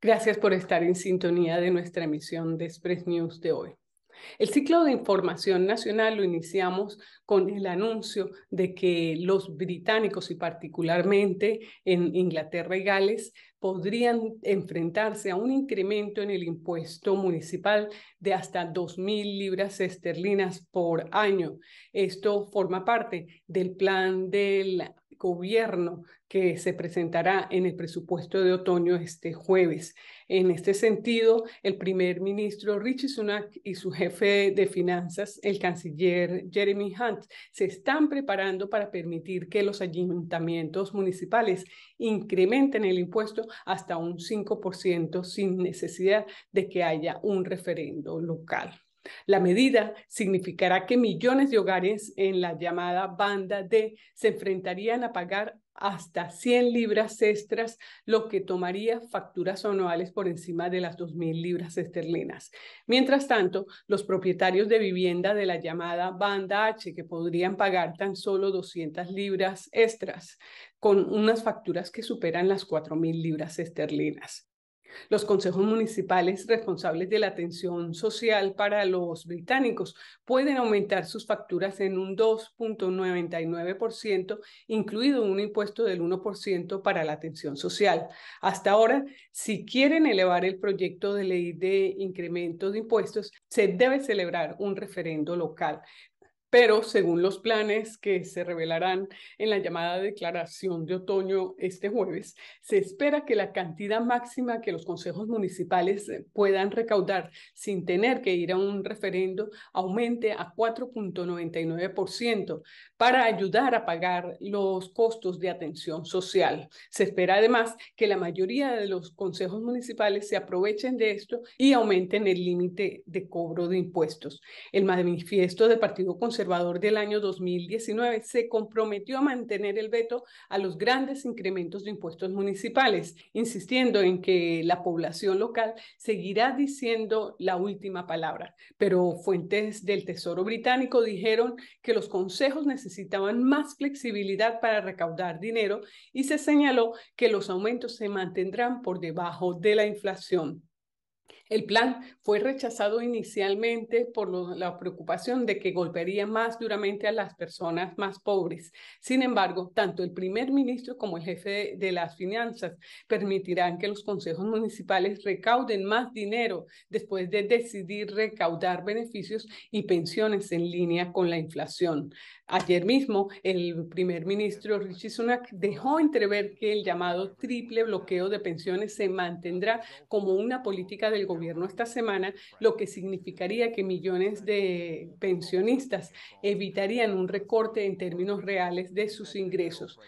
Gracias por estar en sintonía de nuestra emisión de Express News de hoy. El ciclo de información nacional lo iniciamos con el anuncio de que los británicos y particularmente en Inglaterra y Gales podrían enfrentarse a un incremento en el impuesto municipal de hasta 2.000 libras esterlinas por año. Esto forma parte del plan del gobierno que se presentará en el presupuesto de otoño este jueves. En este sentido, el primer ministro Richie Sunak y su jefe de finanzas, el canciller Jeremy Hunt, se están preparando para permitir que los ayuntamientos municipales incrementen el impuesto hasta un 5% sin necesidad de que haya un referendo local. La medida significará que millones de hogares en la llamada banda D se enfrentarían a pagar hasta 100 libras extras, lo que tomaría facturas anuales por encima de las 2.000 libras esterlinas. Mientras tanto, los propietarios de vivienda de la llamada banda H, que podrían pagar tan solo 200 libras extras, con unas facturas que superan las 4.000 libras esterlinas los consejos municipales responsables de la atención social para los británicos pueden aumentar sus facturas en un 2.99%, incluido un impuesto del 1% para la atención social. Hasta ahora, si quieren elevar el proyecto de ley de incremento de impuestos, se debe celebrar un referendo local pero según los planes que se revelarán en la llamada declaración de otoño este jueves, se espera que la cantidad máxima que los consejos municipales eh, puedan recaudar sin tener que ir a un referendo aumente a 4.99% para ayudar a pagar los costos de atención social. Se espera además que la mayoría de los consejos municipales se aprovechen de esto y aumenten el límite de cobro de impuestos. El manifiesto del Partido Conservador conservador del año 2019, se comprometió a mantener el veto a los grandes incrementos de impuestos municipales, insistiendo en que la población local seguirá diciendo la última palabra. Pero fuentes del Tesoro británico dijeron que los consejos necesitaban más flexibilidad para recaudar dinero y se señaló que los aumentos se mantendrán por debajo de la inflación. El plan fue rechazado inicialmente por la preocupación de que golpearía más duramente a las personas más pobres. Sin embargo, tanto el primer ministro como el jefe de, las finanzas permitirán que los consejos municipales recauden más dinero después de decidir recaudar beneficios y pensiones en línea con la inflación. Ayer mismo, el primer ministro Rishi Sunak dejó entrever que el llamado triple bloqueo de pensiones se mantendrá como una política de del gobierno esta semana, lo que significaría que millones de pensionistas evitarían un recorte en términos reales de sus ingresos.